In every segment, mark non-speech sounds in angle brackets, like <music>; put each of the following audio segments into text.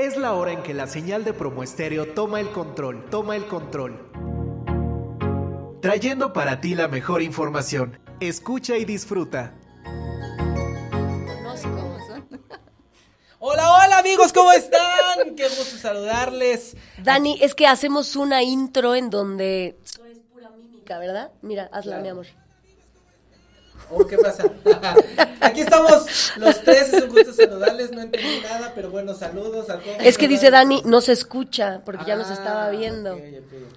Es la hora en que la señal de promo toma el control, toma el control. Trayendo para ti la mejor información. Escucha y disfruta. <laughs> Hola, hola amigos, ¿cómo están? Qué gusto saludarles. Dani, es que hacemos una intro en donde... Eso es pura mímica, ¿verdad? Mira, hazla, mi amor. ¿O qué pasa? <laughs> Aquí estamos los tres, es un gusto saludarles, no entendí nada, pero bueno, saludos. Al es que dice Dani, no se escucha, porque ya nos ah, estaba viendo.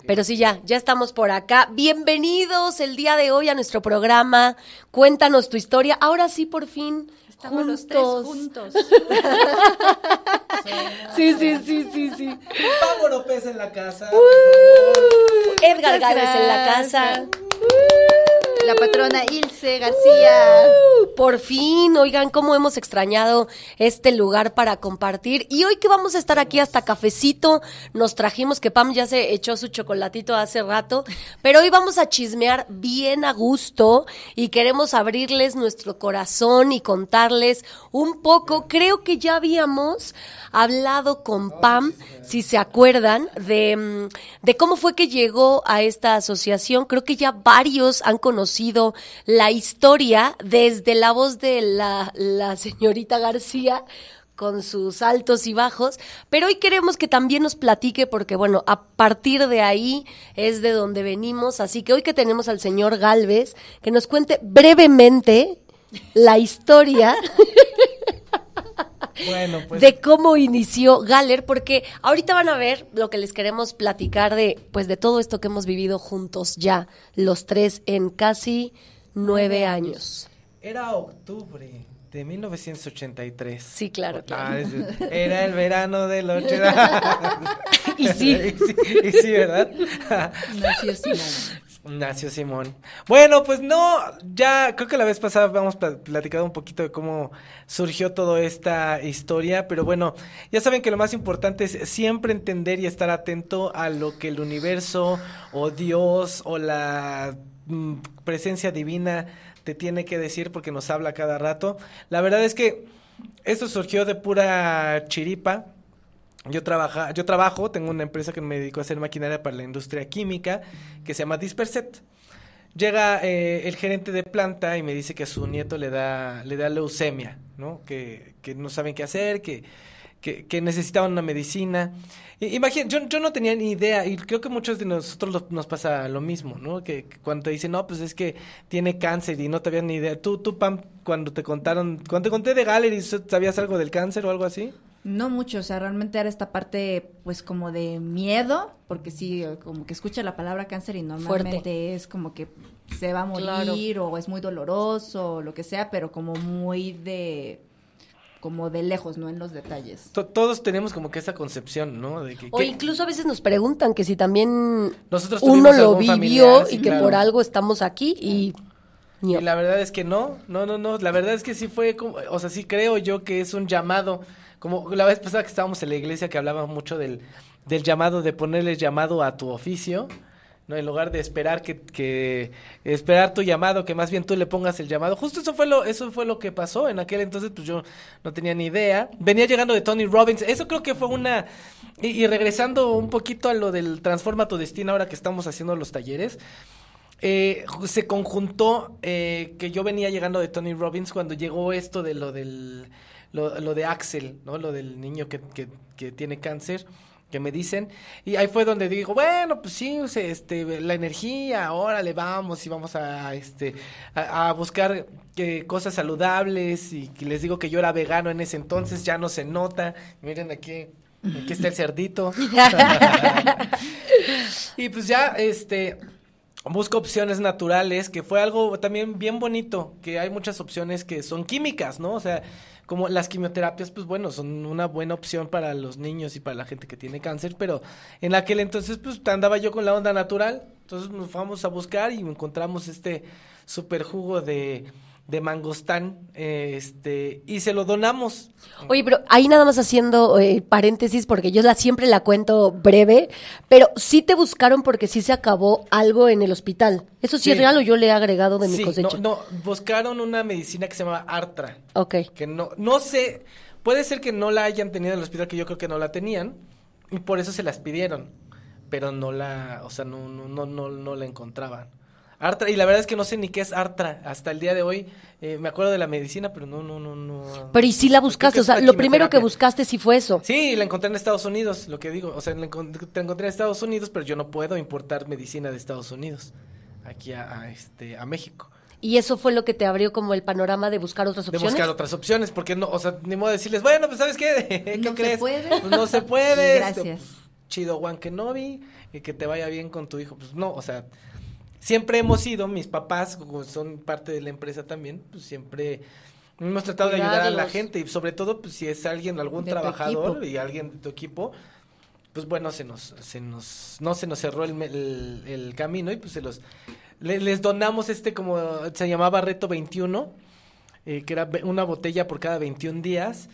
Pero sí, ya, ya estamos por acá. Bienvenidos el día de hoy a nuestro programa. Cuéntanos tu historia. Ahora sí, por fin. Estamos los tres juntos. <laughs> sí, sí, sí, sí, sí. Pablo López en la casa. Edgar Gámez en la casa la patrona Ilse García. por fin, oigan, cómo hemos extrañado este lugar para compartir. Y hoy que vamos a estar aquí hasta cafecito, nos trajimos que Pam ya se echó su chocolatito hace rato, pero hoy vamos a chismear bien a gusto y queremos abrirles nuestro corazón y contarles un poco. Creo que ya habíamos hablado con Pam, si se acuerdan, de, mm, de cómo fue que llegó a esta asociación. Creo que ya varios han conocido la historia desde la voz de la, la señorita García con sus altos y bajos, pero hoy queremos que también nos platique porque bueno, a partir de ahí es de donde venimos, así que hoy que tenemos al señor Galvez, que nos cuente brevemente la historia <laughs> Pues. de cómo inició Galer, porque ahorita van a ver lo que les queremos platicar de, pues, de todo esto que hemos vivido juntos ya, los tres, en casi nueve años. Era octubre de 1983. Sí, claro, Ah, era el verano de la <laughs> <laughs> y sí. y sí. ¿verdad? <laughs> no, sí, sí, Nació Simón. Bueno, pues no, ya creo que la vez pasada habíamos platicado un poquito de cómo surgió toda esta historia, pero bueno, ya saben que lo más importante es siempre entender y estar atento a lo que el universo o Dios o la mm, presencia divina te tiene que decir porque nos habla cada rato. La verdad es que esto surgió de pura chiripa, yo, trabaja, yo trabajo, tengo una empresa que me dedicó a hacer maquinaria para la industria química que se llama Disperset. Llega eh, el gerente de planta y me dice que a su nieto le da, le da leucemia, ¿no? Que, que no saben qué hacer, que, que, que necesitaban una medicina. Imagínate, yo, yo, no tenía ni idea y creo que muchos de nosotros nos pasa lo mismo, ¿no? Que, cuando te dicen, no, pues es que tiene cáncer y no te habían ni idea. Tú, tú, Pam, cuando te contaron, cuando te conté de Gallery, ¿sabías algo del cáncer o algo así? No mucho, o sea, realmente era esta parte, pues, como de miedo, porque sí, como que escucha la palabra cáncer y normalmente es como que se va a morir o es muy doloroso o lo que sea, pero como muy de como de lejos, no en los detalles. todos tenemos como que esa concepción, ¿no? De que, o incluso a veces nos preguntan que si también Nosotros uno lo vivió y que por algo estamos aquí y... Y la verdad es que no, no, no, no, la verdad es que sí fue como, o sea, sí creo yo que es un llamado como la vez pasada que estábamos en la iglesia que hablaba mucho del, llamado, de ponerle llamado a tu oficio. ¿no? En lugar de esperar que, que, esperar tu llamado, que más bien tú le pongas el llamado. Justo eso fue lo, eso fue lo que pasó. En aquel entonces, pues yo no tenía ni idea. Venía llegando de Tony Robbins. Eso creo que fue una. Y, regresando un poquito a lo del Transforma tu destino, ahora que estamos haciendo los talleres. Eh, se conjuntó eh, que yo venía llegando de Tony Robbins cuando llegó esto de lo del lo, lo de Axel, ¿no? Lo del niño que, tiene cáncer que me dicen. Y ahí fue donde digo, bueno, pues sí, este, la energía, órale, vamos y vamos a, este, a, buscar eh, cosas saludables. Y les digo que yo era vegano en ese entonces, ya no se nota. Miren aquí, aquí está el cerdito. <laughs> <laughs> y pues ya, este, Busco opciones naturales, que fue algo también bien bonito, que hay muchas opciones que son químicas, ¿no? O sea, como las quimioterapias, pues bueno, son una buena opción para los niños y para la gente que tiene cáncer, pero en aquel entonces, pues andaba yo con la onda natural, entonces nos fuimos a buscar y encontramos este super jugo de de mangostán este y se lo donamos. Oye, pero ahí nada más haciendo eh, paréntesis porque yo la siempre la cuento breve, pero sí te buscaron porque sí se acabó algo en el hospital. Eso sí, es real o yo le he agregado de mi cosecha. No, no, buscaron una medicina que se llamaba Artra. Ok. Que no no sé, puede ser que no la hayan tenido en el hospital que yo creo que no la tenían y por eso se las pidieron, pero no la, o sea, no no no no, no la encontraban. Artra, y la verdad es que no sé ni qué es Artra hasta el día de hoy. Eh, me acuerdo de la medicina, pero no, no, no, no. Pero y si la buscaste, o sea, lo primero que buscaste sí fue eso. Sí, la encontré en Estados Unidos, lo que digo. O sea, la encontré, en Estados Unidos, pero yo no puedo importar medicina de Estados Unidos aquí a, este, a México. Y eso fue lo que te abrió como el panorama de buscar otras opciones. De buscar otras opciones, porque no, o sea, ni modo de decirles, bueno, pues ¿sabes qué? <laughs> ¿Qué no Se pues, puede. no se <laughs> puede. Este, gracias. Pues, chido Juan Kenobi, y eh, que te vaya bien con tu hijo. Pues no, o sea, siempre hemos ido, mis papás, como son parte de la empresa también, pues siempre hemos tratado de ayudar a la gente y sobre todo pues si es alguien, algún trabajador y alguien de tu equipo, pues bueno, se nos, se nos, no se nos cerró el, camino y pues se los, les, donamos este como se llamaba Reto 21, eh, que era una botella por cada 21 días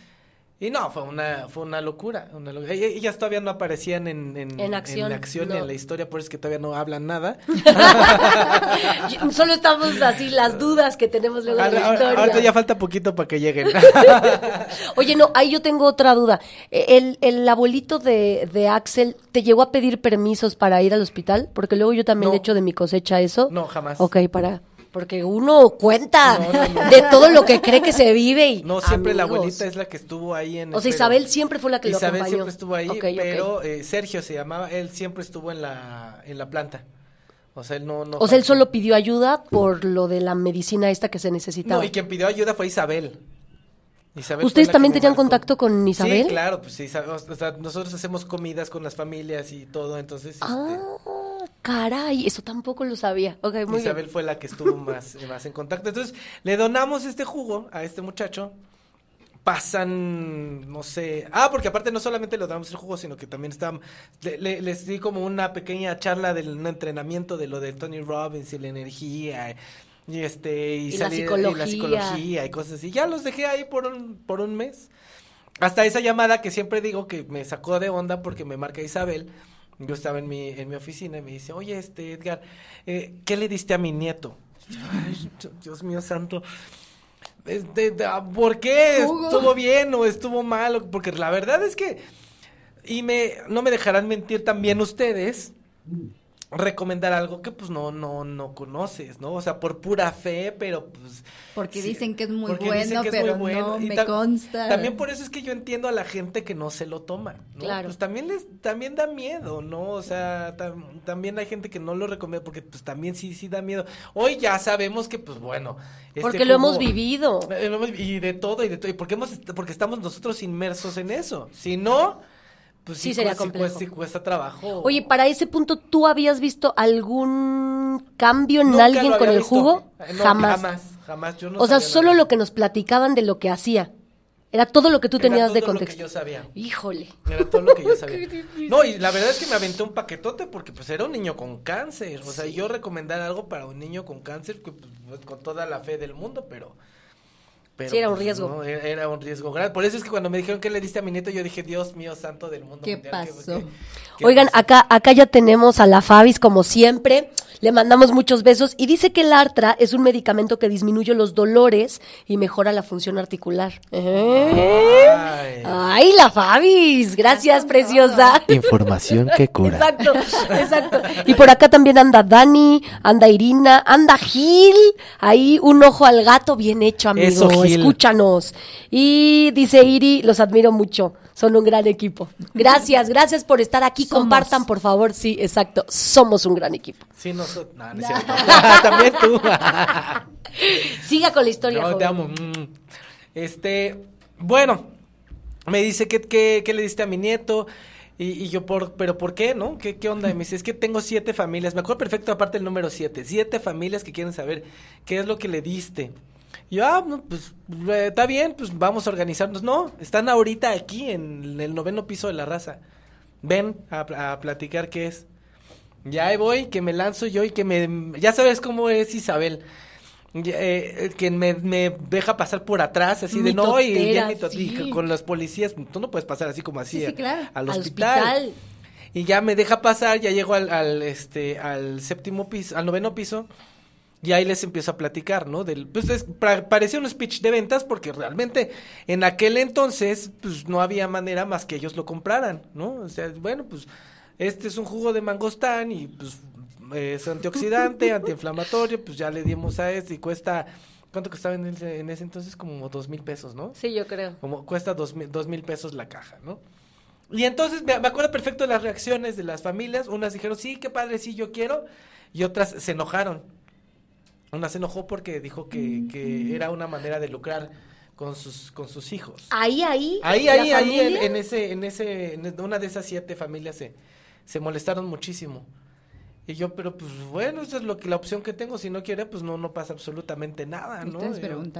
y no, fue una, fue una locura. Una locura. E-, ellas todavía no aparecían en, acción, la y en la historia, por eso es que todavía no hablan nada. <laughs> Solo estamos así, las dudas que tenemos luego de la historia. Ahorita ya falta poquito para que lleguen. <laughs> Oye, no, ahí yo tengo otra duda. E-, ¿El, el abuelito de, Axel te llegó a pedir permisos para ir al hospital? Porque luego yo también he hecho de mi cosecha eso. No, jamás. Ok, para porque uno cuenta de todo lo que cree que se vive y no siempre la abuelita es la que estuvo ahí en o sea Isabel siempre fue la que lo acompañó siempre estuvo ahí pero eh, Sergio se llamaba él siempre estuvo en la en la planta o sea, él no, O sea, él solo pidió ayuda por lo de la medicina esta que se necesitaba. No, y quien pidió ayuda fue Isabel. ¿Ustedes también tenían contacto con Isabel? Sí, claro, pues o sea, nosotros hacemos comidas con las familias y todo, entonces. Ah, este, caray, eso tampoco lo sabía. Okay, muy Isabel fue la que estuvo más, <laughs> más en contacto. Entonces, le donamos este jugo a este muchacho. Pasan, no sé. Ah, porque aparte no solamente le donamos el jugo, sino que también están les di como una pequeña charla del entrenamiento de lo de Tony Robbins y la energía. Y este, la la, psicología. y cosas así. Ya los dejé ahí por un, por un mes. Hasta esa llamada que siempre digo que me sacó de onda porque me marca Isabel yo estaba en mi, en mi oficina y me dice, oye, este Edgar, eh, ¿qué le diste a mi nieto? Dios mío santo. Este, ¿Por qué? ¿Estuvo bien o estuvo mal? Porque la verdad es que, y me, no me dejarán mentir también ustedes, recomendar algo que pues no no no conoces, ¿no? O sea, por pura fe, pero pues porque dicen que es muy bueno, pero no consta. También por eso es que yo entiendo a la gente que no se lo toma, Claro. Pues también les también da miedo, ¿no? O sea, también hay gente que no lo recomienda porque pues también sí sí da miedo. Hoy ya sabemos que pues bueno, este porque lo hemos vivido. Eh, y de todo y de todo y porque hemos porque estamos nosotros inmersos en eso. Si no pues sí, sería cuesta, complejo. Cuesta, trabajo. Oye, para ese punto, ¿tú habías visto algún cambio en alguien con el jugo? Eh, jamás. Jamás, jamás. o sea, solo lo que nos platicaban de lo que hacía. Era todo lo que tú tenías de contexto. yo sabía. Híjole. Era todo lo que yo sabía. <laughs> No, y la verdad es que me aventé un paquetote porque pues era un niño con cáncer. O sea, yo recomendar algo para un niño con cáncer pues, pues, con toda la fe del mundo, pero sí, era un pues, riesgo. E-, era, un riesgo grande. Por eso es que cuando me dijeron que le diste a mi nieto, yo dije, Dios mío, santo del mundo. ¿Qué pasó? Oigan, acá acá ya tenemos a la Fabis, como siempre. Le mandamos muchos besos y dice que el Artra es un medicamento que disminuye los dolores y mejora la función articular. Ay. la Fabis! Gracias, preciosa. Información que <laughs> cura. Exacto, exacto. Y por acá también anda Dani, anda Irina, anda Gil. Ahí un ojo al gato bien hecho, amigo. Eso, escúchanos. Y dice Iri, los admiro mucho. Son un gran equipo. Gracias, gracias por estar aquí. Compartan, por favor. Sí, exacto. Somos un gran equipo. Sí, nosotros. <laughs> También tú. <laughs> Siga con la historia. No, te amo. Mm. Este, bueno, me dice ¿qué qué le diste a mi nieto. Y, yo, por, ¿pero por qué, no? ¿Qué, onda? me dice, es que tengo siete familias. Me acuerdo perfecto, aparte el número siete. Siete familias que quieren saber qué es lo que le diste. Y yo, ah, pues eh, está bien, pues vamos a organizarnos. No, están ahorita aquí en el noveno piso de la raza. Ven a, platicar qué es. Ya voy, que me lanzo yo y que me... Ya sabes cómo es Isabel. Eh, eh, que me, deja pasar por atrás, así de no, y, con los policías, tú no puedes pasar así como así al, hospital. Y ya me deja pasar, ya llego al, este, al séptimo piso, al noveno piso, y ahí les empiezo a platicar, ¿no? Del, pues parecía un speech de ventas porque realmente en aquel entonces pues no había manera más que ellos lo compraran, ¿no? O sea, bueno, pues este es un jugo de mangostán y pues es antioxidante, <laughs> antiinflamatorio, pues ya le dimos a este y cuesta... ¿Cuánto costaba en, en ese entonces? Como dos mil pesos, ¿no? Sí, yo creo. Como cuesta dos mil, dos mil pesos la caja, ¿no? Y entonces me, me acuerdo perfecto de las reacciones de las familias. Unas dijeron, sí, qué padre, sí, yo quiero. Y otras se enojaron una se enojó porque dijo que, que mm. era una manera de lucrar con sus con sus hijos. Ahí, ahí. Ahí, ahí, ahí, en, ese, en ese, una de esas siete familias se, se molestaron muchísimo. Y yo, pero pues bueno, esa es lo que la opción que tengo. Si no quiere, pues no, no pasa absolutamente nada, ¿no?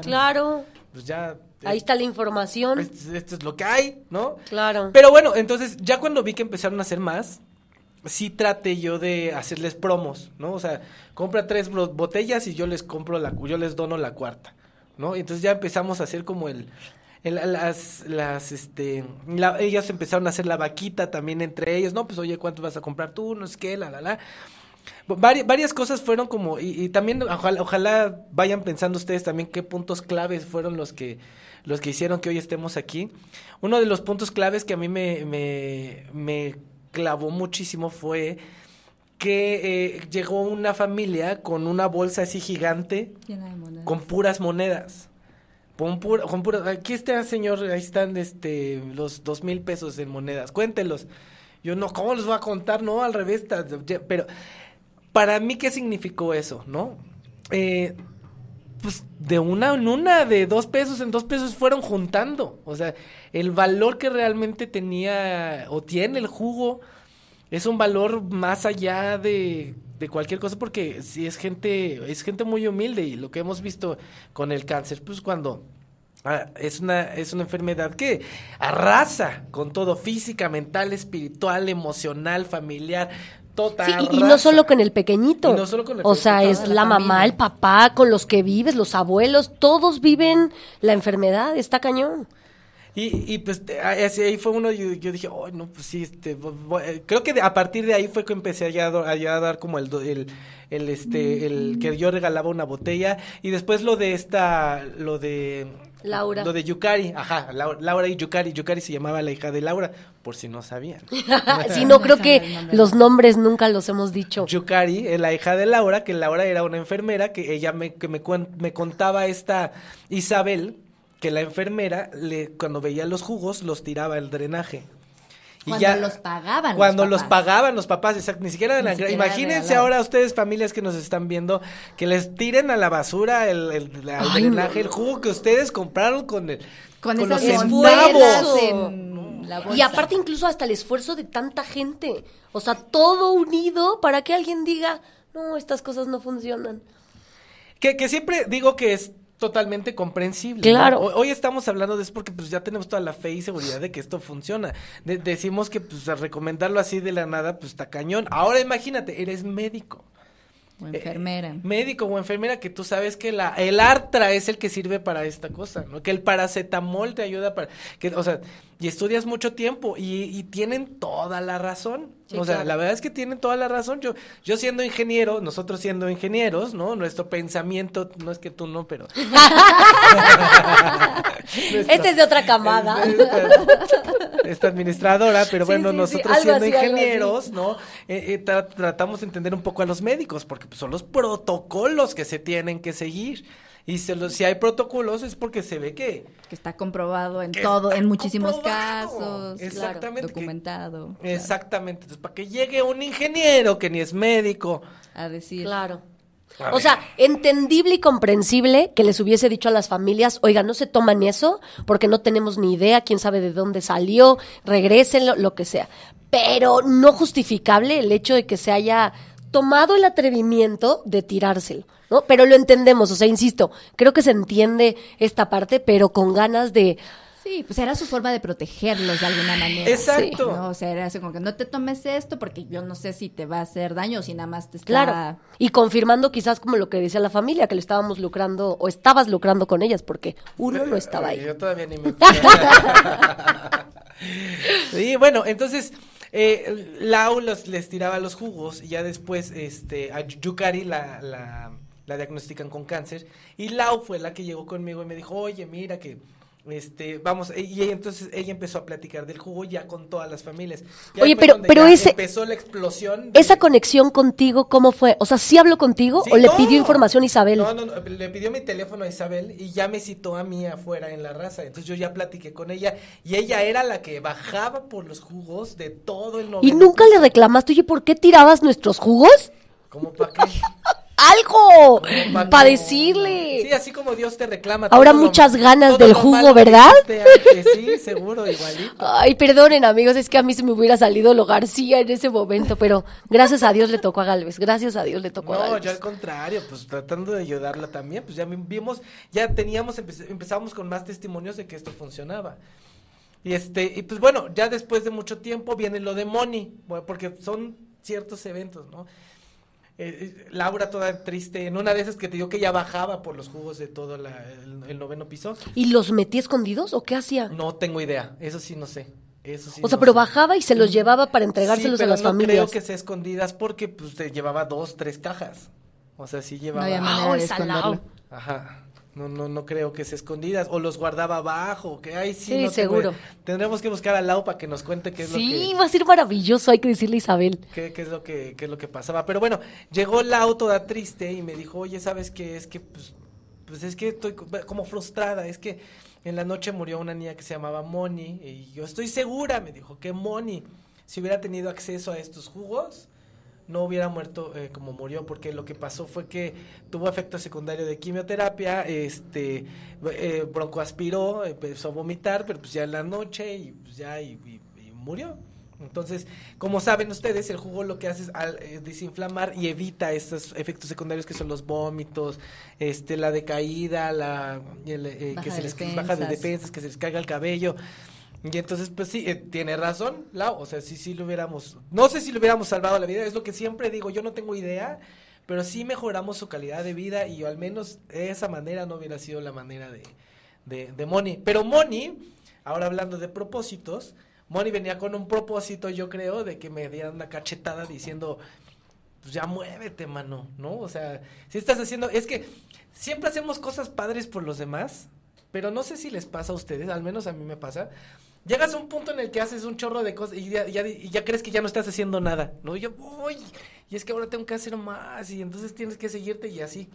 Claro. Pues ya. Ahí está la información. esto, es lo que hay, ¿no? Claro. Pero bueno, entonces ya cuando vi que empezaron a hacer más, sí trate yo de hacerles promos, ¿no? O sea, compra tres botellas y yo les compro la, yo les dono la cuarta, ¿no? entonces ya empezamos a hacer como el, las, las, este, ellas empezaron a hacer la vaquita también entre ellos, ¿no? Pues oye, ¿cuánto vas a comprar tú? No es que, la, la, la. varias cosas fueron como, y, también ojalá, vayan pensando ustedes también qué puntos claves fueron los que, los que hicieron que hoy estemos aquí. Uno de los puntos claves que a mí me, me clavó muchísimo fue que eh, llegó una familia con una bolsa así gigante con puras monedas. Con, pura, aquí está, señor, ahí están este, los dos mil pesos en monedas, cuéntelos. Yo no, ¿cómo los voy a contar? No, al revés, pero para mí, ¿qué significó eso? ¿No? Eh, pues de una en una, de dos pesos en dos pesos fueron juntando. O sea, el valor que realmente tenía o tiene el jugo es un valor más allá de, cualquier cosa porque si es gente, es gente muy humilde y lo que hemos visto con el cáncer, pues cuando... Ah, es una, es una enfermedad que arrasa con todo, física, mental, espiritual, emocional, familiar, y, no solo con el pequeñito. o sea, es la mamá, el papá, con los que vives, los abuelos, todos viven la enfermedad, está cañón. Y, y pues ahí fue uno, yo, dije, no, pues sí, este, eh", creo que a partir de ahí fue que empecé a, ya, a, dar como el, el, el, este, el que yo regalaba una botella. Y después lo de esta, lo de... Laura. Lo de Yukari, ajá, Laura, y Yukari. Yukari se llamaba la hija de Laura, por si no sabían. <laughs> sí, no creo que los nombres nunca los hemos dicho. Yukari la hija de Laura, que Laura era una enfermera, que ella me, que me, me contaba esta Isabel, que la enfermera, le, cuando veía los jugos, los tiraba el drenaje. Y cuando los pagaban. Cuando los, pagaban los papás, exacto. Ni siquiera, Imagínense ahora ustedes, familias que nos están viendo, que les tiren a la basura el, drenaje, el jugo que ustedes compraron con el. Con, esos los Y aparte, incluso hasta el esfuerzo de tanta gente. O sea, todo unido para que alguien diga, no, estas cosas no funcionan. Que, que siempre digo que es totalmente comprensible. Claro. Hoy estamos hablando de eso porque pues ya tenemos toda la fe y seguridad de que esto funciona. decimos que pues a recomendarlo así de la nada pues está cañón. Ahora imagínate, eres médico. O eh, enfermera. médico o enfermera que tú sabes que la, el artra es el que sirve para esta cosa, ¿no? Que el paracetamol te ayuda para, que, o sea, y estudias mucho tiempo y, tienen toda la razón. o sea, la verdad es que tienen toda la razón. Yo, yo siendo ingeniero, nosotros siendo ingenieros, ¿no? Nuestro pensamiento, no es que tú no, pero. <laughs> este es de otra camada. <laughs> Este esta administradora, pero bueno, nosotros siendo ingenieros, ¿no? Eh, eh, tratamos de entender un poco a los médicos, porque pues, son los protocolos que se tienen que seguir. Y se si hay protocolos es porque se ve que... Que está comprobado en todo, en muchísimos casos. documentado. Exactamente. Entonces, para que llegue un ingeniero que ni es médico. A decir. Claro o sea, entendible y comprensible que les hubiese dicho a las familias, oiga, no se toman eso porque no tenemos ni idea, quién sabe de dónde salió, regresenlo, lo que sea. Pero no justificable el hecho de que se haya tomado el atrevimiento de tirárselo, ¿no? Pero lo entendemos, o sea, insisto, creo que se entiende esta parte, pero con ganas de Sí, pues era su forma de protegerlos de alguna manera. Exacto. O sea, era como que no te tomes esto porque yo no sé si te va a hacer daño o si nada más te está... Claro, y confirmando quizás como lo que decía la familia, que le estábamos lucrando o estabas lucrando con ellas porque uno no estaba ahí. Yo todavía ni me... <laughs> sí, bueno, entonces... Eh, Lau les tiraba los jugos y ya después este, a Yukari la, la diagnostican con cáncer y Lau fue la que llegó conmigo y me dijo, oye, mira que este, vamos, e, y entonces ella empezó a platicar del jugo ya con todas las familias. Oye, pero, pero ese, empezó la explosión. ¿Esa conexión contigo cómo fue? O sea, ¿sí habló contigo o le pidió información a Isabel? No, no, no, le pidió mi teléfono a Isabel y ya me citó a mí afuera en la raza. Entonces yo ya platiqué con ella y ella era la que bajaba por los jugos de todo el norte ¿Y nunca le reclamaste? Oye, ¿por qué tirabas nuestros jugos? ¿Cómo para qué? <laughs> algo para decirle. Sí, así como Dios te reclama. Ahora muchas ganas del jugo, ¿verdad? sí, seguro, igualito. Ay, perdonen, amigos, es que a mí se me hubiera salido lo García en ese momento, pero gracias a Dios le tocó a Galvez, gracias a Dios le tocó a Galvez. No, yo al contrario, pues tratando de ayudarla también, pues ya vimos, ya teníamos, empezamos con más testimonios de que esto funcionaba. Y este, y pues bueno, ya después de mucho tiempo viene lo de Moni, porque son ciertos eventos, ¿no? Eh, eh, Laura toda triste, en una de esas que te digo que ya bajaba por los jugos de todo el, noveno piso. ¿Y los metí escondidos o qué hacía? No tengo idea, eso sí no sé. Eso sí o sea, pero bajaba y se los llevaba para entregárselos a las familias. Creo que sea escondidas porque pues llevaba dos, tres cajas. O sea, sí llevaba. Ajá. No, no, no creo que se escondidas. O los guardaba abajo, que hay sí. seguro. Tendremos que buscar a Lau para que nos cuente qué es lo que. Sí, va a ser maravilloso, hay que decirle a Isabel. Qué, qué es lo que, qué es lo que pasaba. Pero bueno, llegó Lau toda triste y me dijo, oye, ¿sabes qué? Es que, pues, pues es que estoy como frustrada, es que en la noche murió una niña que se llamaba Moni. Y yo estoy segura, me dijo, que Moni, si hubiera tenido acceso a estos jugos, no hubiera muerto eh, como murió, porque lo que pasó fue que tuvo efecto secundario de quimioterapia, este, eh, broncoaspiró, empezó a vomitar, pero pues ya en la noche y pues ya y, murió. Entonces, como saben ustedes, el jugo lo que hace es eh, desinflamar y evita estos efectos secundarios que son los vómitos, este, la decaída, la que se les baja de defensas, que se les caiga el cabello. Y entonces, pues sí, eh, tiene razón, Lau. O sea, sí, sí lo hubiéramos. No sé si lo hubiéramos salvado la vida, es lo que siempre digo, yo no tengo idea, pero sí mejoramos su calidad de vida y al menos esa manera no hubiera sido la manera de, de, de Moni. Pero Moni, ahora hablando de propósitos, Moni venía con un propósito, yo creo, de que me dieran una cachetada diciendo, pues ya muévete, mano, ¿no? O sea, si estás haciendo, es que siempre hacemos cosas padres por los demás, pero no sé si les pasa a ustedes, al menos a mí me pasa Llegas a un punto en el que haces un chorro de cosas y ya, crees que ya no estás haciendo nada, ¿no? Y yo, voy, y es que ahora tengo que hacer más y entonces tienes que seguirte y así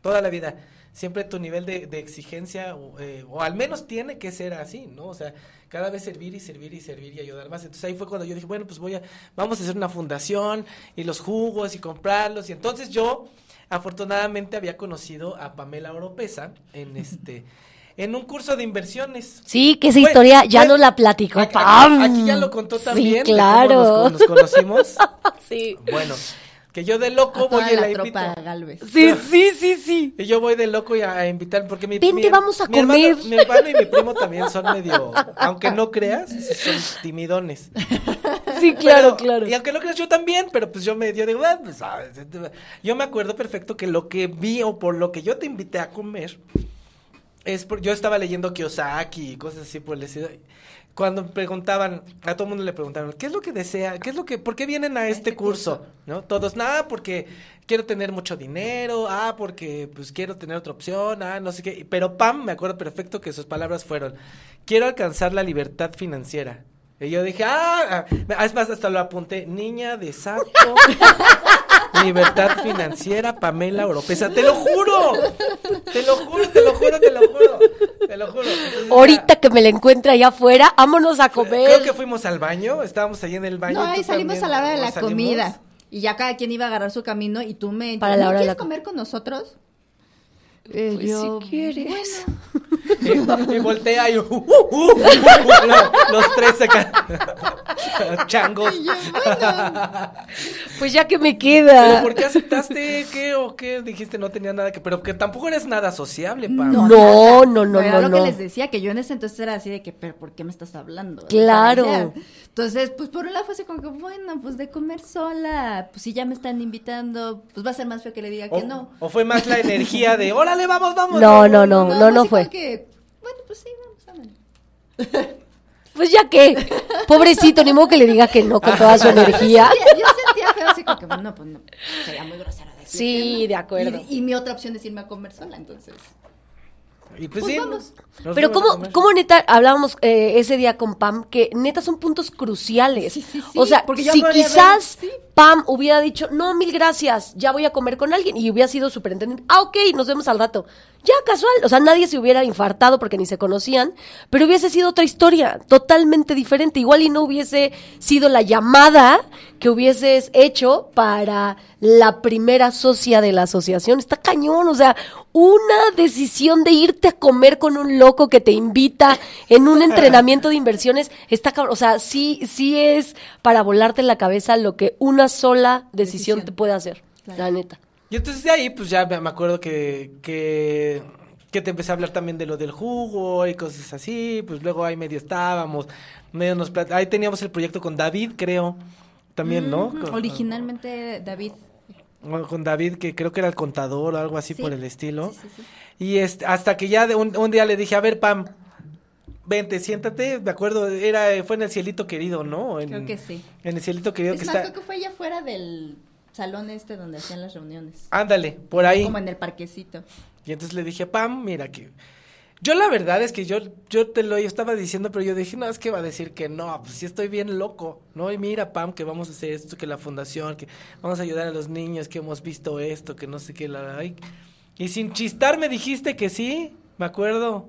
toda la vida. Siempre tu nivel de, exigencia, eh, o, al menos tiene que ser así, ¿no? O sea, cada vez servir y servir y servir y ayudar más. Entonces ahí fue cuando yo dije, bueno, pues voy a, vamos a hacer una fundación y los jugos y comprarlos. Y entonces yo, afortunadamente, había conocido a Pamela Oropesa en este en un curso de inversiones. Sí, que esa historia ya no la platicó aquí, ya lo contó también. Sí, claro. Nos, <laughs> sí. Bueno. Que yo de loco voy a la, tropa Sí, sí, sí, sí. <laughs> Y yo voy de loco y a, invitar porque mi, Vente, mi, vamos a comer. mi hermano y mi primo también son medio, aunque no creas, son timidones. <laughs> Sí, claro, claro. Y aunque no creas, yo también, pero pues yo me dio de, ah, pues, ah, yo me acuerdo perfecto que lo que vi o por lo que yo te invité a comer es yo estaba leyendo Kiyosaki y cosas así por el estilo. Cuando preguntaban, a todo el mundo le preguntaban, ¿qué es lo que desea? ¿Qué es lo que, por qué vienen a este, curso? ¿No? Todos, nada, porque quiero tener mucho dinero, ah, porque pues quiero tener otra opción, ah, no sé qué. Pero Pam, me acuerdo perfecto que sus palabras fueron, quiero alcanzar la libertad financiera. Y yo dije, ah, ah es más, hasta lo apunté, niña de saco. <laughs> libertad financiera, Pamela Oropesa. Te lo juro. Te lo juro, te lo juro, te lo juro. Te lo juro. Ahorita que me la encuentra allá afuera, vámonos a comer. Creo que fuimos al baño, estábamos ahí en el baño. No, ahí salimos a la hora de la comida. Y ya cada quien iba a agarrar su camino y tú me... Para la hora de comer con nosotros? Eh, pues, si quieres. <laughs> Y, voltea y uh, uh, uh, los, tres acá. <laughs> Changos. <laughs> Pues ya que me queda. ¿Pero por qué aceptaste? ¿Qué o qué? Dijiste no tenía nada que. Pero que tampoco eres nada sociable, para No, no, no, no. no, lo que les decía, que yo en ese entonces era así de que, ¿pero por qué me estás hablando? Claro. Entonces, pues por un lado fue así como que, bueno, pues de comer sola, pues si ya me están invitando, pues va a ser más feo que le diga que no. O fue más la energía de, órale, vamos, vamos. No, no, no, no, no, fue. Que, bueno, pues sí, vamos, ver. <laughs> Pues ya que, pobrecito, ni modo que le diga que no con toda su <laughs> energía. yo sentía feo así como que, bueno, pues no, sería muy grosera decir Sí, de acuerdo. y, mi otra opción es irme a comer sola, entonces. Pues pues Pero como cómo neta, hablábamos eh, ese día con Pam, que neta son puntos cruciales. o sea, si quizás Pam hubiera dicho, no, mil gracias, ya voy a comer con alguien, y hubiera sido superintendente, ah, ok, nos vemos al rato ya casual, o sea, nadie se hubiera infartado porque ni se conocían, pero hubiese sido otra historia totalmente diferente, igual y no hubiese sido la llamada que hubieses hecho para la primera socia de la asociación. Está cañón, o sea, una decisión de irte a comer con un loco que te invita en un <laughs> entrenamiento de inversiones, está cabrón, o sea, sí, sí es para volarte en la cabeza lo que una sola decisión, te puede hacer, la neta. Y entonces de ahí, pues ya me acuerdo que, te empecé a hablar también de lo del jugo y cosas así. Pues luego ahí medio estábamos, medio nos... Ahí teníamos el proyecto con David, creo, también, ¿no? Mm, originalmente David con David, que creo que era el contador o algo así por el estilo. y este, hasta que ya de un, día le dije, a ver, Pam, vente, siéntate, de acuerdo, era, fue en el cielito querido, ¿no? creo que sí. En el cielito querido es que más, Creo que fue allá fuera del, salón este donde hacían las reuniones. Ándale, por ahí. Como en el parquecito. Y entonces le dije, Pam, mira que... Yo la verdad es que yo, yo te lo estaba diciendo, pero yo dije, no, es que va a decir que no, pues sí estoy bien loco, ¿no? Y mira, Pam, que vamos a hacer esto, que la fundación, que vamos a ayudar a los niños, que hemos visto esto, que no sé qué, la... Y sin chistar me dijiste que sí, me acuerdo.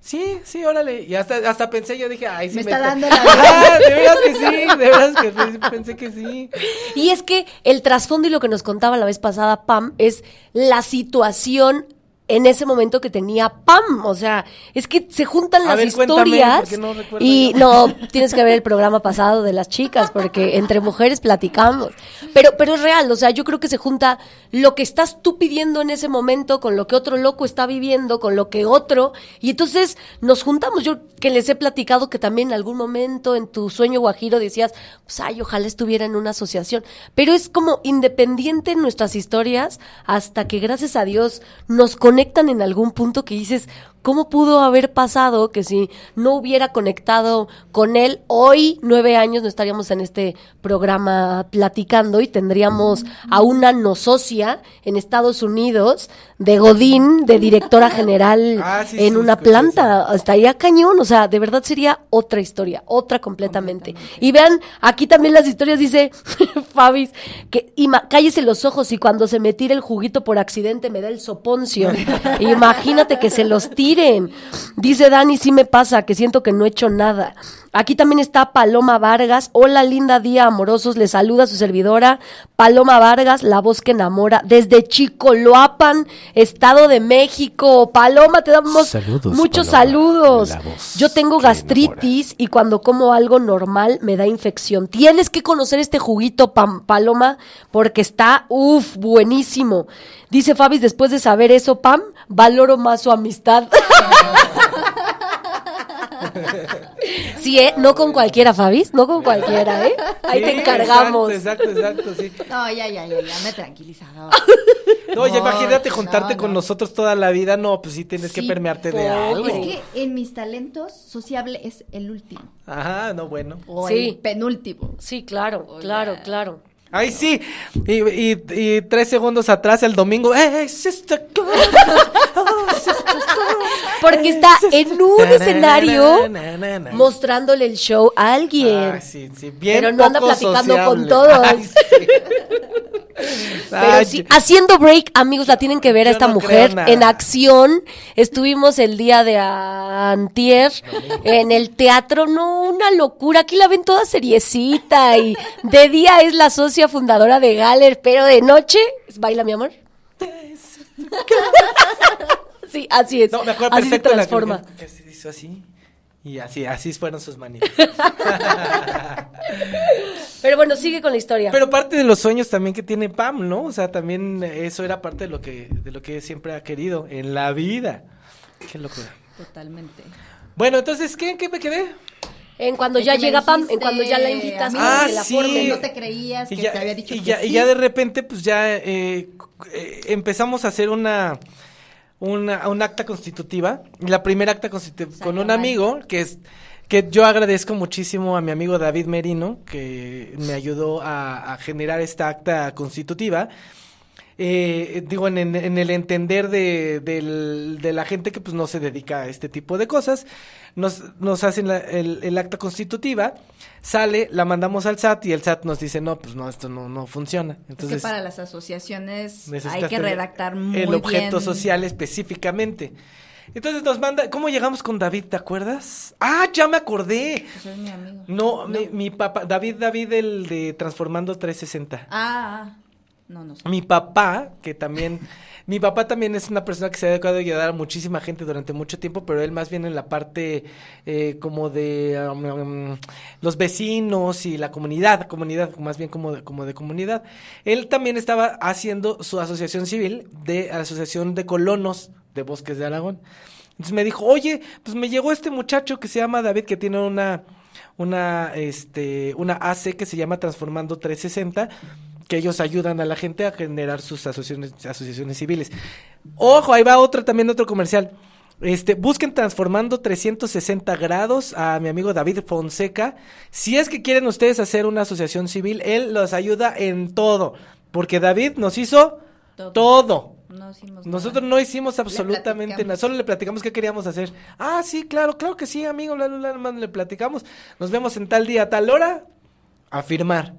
Sí, sí, órale. Y hasta, hasta pensé, yo dije, ay, sí. Me, me está, dando la <laughs> ah, De veras que sí, de veras que sí, pensé que sí. Y es que el trasfondo y lo que nos contaba la vez pasada, Pam, es la situación en ese momento que tenía Pam. O sea, es que se juntan las historias. y no, <laughs> tienes que ver el programa pasado de las chicas, porque entre mujeres platicamos. Pero, pero es real, o sea, yo creo que se junta lo que estás tú pidiendo en ese momento con lo que otro loco está viviendo, con lo que otro. Y entonces nos juntamos. Yo que les he platicado que también en algún momento en tu sueño guajiro decías, pues ay, ojalá estuviera en una asociación. Pero es como independiente nuestras historias hasta que gracias a Dios nos conectamos conectan en algún punto que dices, ¿Cómo pudo haber pasado que si no hubiera conectado con él, hoy, nueve años, no estaríamos en este programa platicando y tendríamos a una no socia en Estados Unidos de Godín, de directora general <laughs> ah, en una planta? Estaría cañón, o sea, de verdad sería otra historia, otra completamente. Y vean, aquí también las historias dice <laughs> Fabis, que cállese los ojos y cuando se me tira el juguito por accidente me da el soponcio. <laughs> Imagínate que se los tire miren. Dice Dani, sí me pasa, que siento que no he hecho nada. Aquí también está Paloma Vargas. Hola, linda día, amorosos. Le saluda su servidora, Paloma Vargas, la voz que enamora, desde Chicoloapan, Estado de México. Paloma, te damos muchos saludos. Yo tengo gastritis y cuando como algo normal me da infección. Tienes que conocer este juguito, Pam, Paloma, porque está, uff, buenísimo. Dice Fabi, después de saber eso, Pam, valoro más su amistad. <laughs> Sí, ¿eh? no con cualquiera, Fabi, no con cualquiera, ¿eh? Ahí te encargamos. Exacto, exacto, sí. No, ya, ya, ya, ya me he tranquilizado. <laughs> No, ya imagínate juntarte con nosotros toda la vida, no, pues sí tienes que permearte de algo. Es que en mis talentos, sociable es el último. Ajá, no, bueno. O el penúltimo. Sí, claro, claro, claro. Ay sí. Y, tres segundos atrás, el domingo. ¡Eh, eh sister <laughs> oh, Porque eh, está en un escenario mostrándole el show a alguien. Pero no anda platicando con todos. Pero sí, haciendo break, amigos, la tienen que ver a esta mujer en acción. Estuvimos el día de antier en el teatro, no, una locura. Aquí la ven toda seriecita y de día es la socia fundadora de Galer, pero de noche, baila mi amor. <laughs> Sí, así es. así se transforma. La así. Y así, así fueron sus manitas. <laughs> Pero bueno, sigue con la historia. Pero parte de los sueños también que tiene Pam, ¿no? O sea, también eso era parte de lo que, de lo que siempre ha querido en la vida. Qué locura. Totalmente. Bueno, entonces, ¿qué, qué me quedé? En cuando ya llega Pam, en cuando ya la invitas ah, la sí. No te creías que ya, te había dicho que sí. Y ya de repente, pues ya eh, eh, empezamos a hacer una, una, un acta constitutiva. La primera acta constitutiva con un amigo que es que yo agradezco muchísimo a mi amigo David Merino, que me ayudó a, generar esta acta constitutiva. Eh, digo, en, el entender de, la gente que pues no se dedica a este tipo de cosas, nos, nos hacen la, el, acta constitutiva, sale, la mandamos al SAT y el SAT nos dice, no, pues no, esto no, no funciona. Entonces, es que para las asociaciones hay que redactar muy El objeto social específicamente. Entonces nos manda, ¿cómo llegamos con David? ¿Te acuerdas? Ah, ya me acordé. Pues mi amigo. No, Mi, papá, David, David, el de Transformando 360. Ah, ah, ah, no, no. Mi papá, que también, <laughs> mi papá también es una persona que se ha dedicado a ayudar a muchísima gente durante mucho tiempo, pero él más bien en la parte eh, como de um, um, los vecinos y la comunidad, comunidad, más bien como de, como de comunidad. Él también estaba haciendo su asociación civil de asociación de colonos de Bosques de Aragón. Entonces me dijo, oye, pues me llegó este muchacho que se llama David, que tiene una, una, este, una AC que se llama Transformando 360, que ellos ayudan a la gente a generar sus asociaciones, asociaciones civiles. Ojo, ahí va otro, también otro comercial. Este, busquen transformando 360 grados a mi amigo David Fonseca. Si es que quieren ustedes hacer una asociación civil, él los ayuda en todo, porque David nos hizo todo. Nosotros no hicimos absolutamente nada, solo le platicamos qué queríamos hacer. Ah, sí, claro, claro que sí, amigo, le platicamos. Nos vemos en tal día, tal hora, a firmar.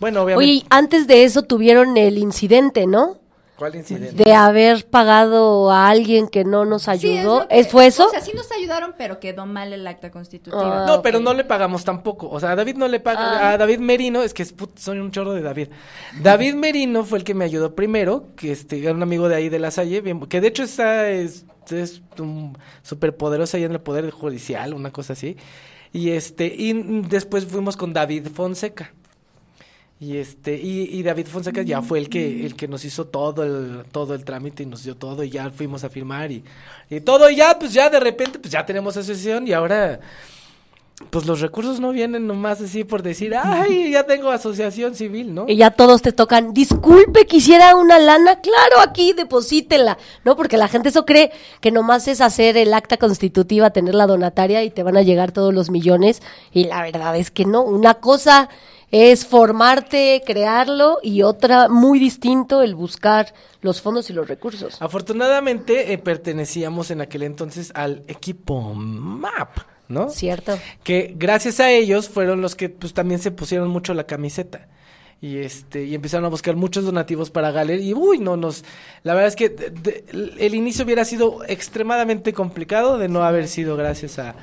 Bueno, obviamente. Oye, antes de eso tuvieron el incidente, ¿no? ¿Cuál De haber pagado a alguien que no nos ayudó. es ¿Fue eso? O sea, sí nos ayudaron, pero quedó mal el acta constitutiva. Ah, no, pero no le pagamos tampoco. O sea, a David no le paga. Ah. A David Merino, es que es soy un chorro de David. David Merino fue el que me ayudó primero, que este, era un amigo de ahí de la Salle, que de hecho está, es, es ahí en el Poder Judicial, una cosa así. Y este, y después fuimos con David Fonseca. Y este, y, y, David Fonseca ya fue el que, mm. el que nos hizo todo el, todo el trámite y nos dio todo, y ya fuimos a firmar y, y todo, y ya, pues ya de repente, pues ya tenemos asociación, y ahora, pues los recursos no vienen nomás así por decir, ay, ya tengo asociación civil, ¿no? Y ya todos te tocan, disculpe, quisiera una lana, claro, aquí, deposítela, ¿no? Porque la gente eso cree que nomás es hacer el acta constitutiva, tener la donataria y te van a llegar todos los millones, y la verdad es que no, una cosa es formarte, crearlo y otra muy distinto el buscar los fondos y los recursos. Afortunadamente eh, pertenecíamos en aquel entonces al equipo MAP. ¿No? Cierto. Que gracias a ellos fueron los que pues también se pusieron mucho la camiseta y este y empezaron a buscar muchos donativos para Galer y uy no nos la verdad es que el inicio hubiera sido extremadamente complicado de no haber sido gracias a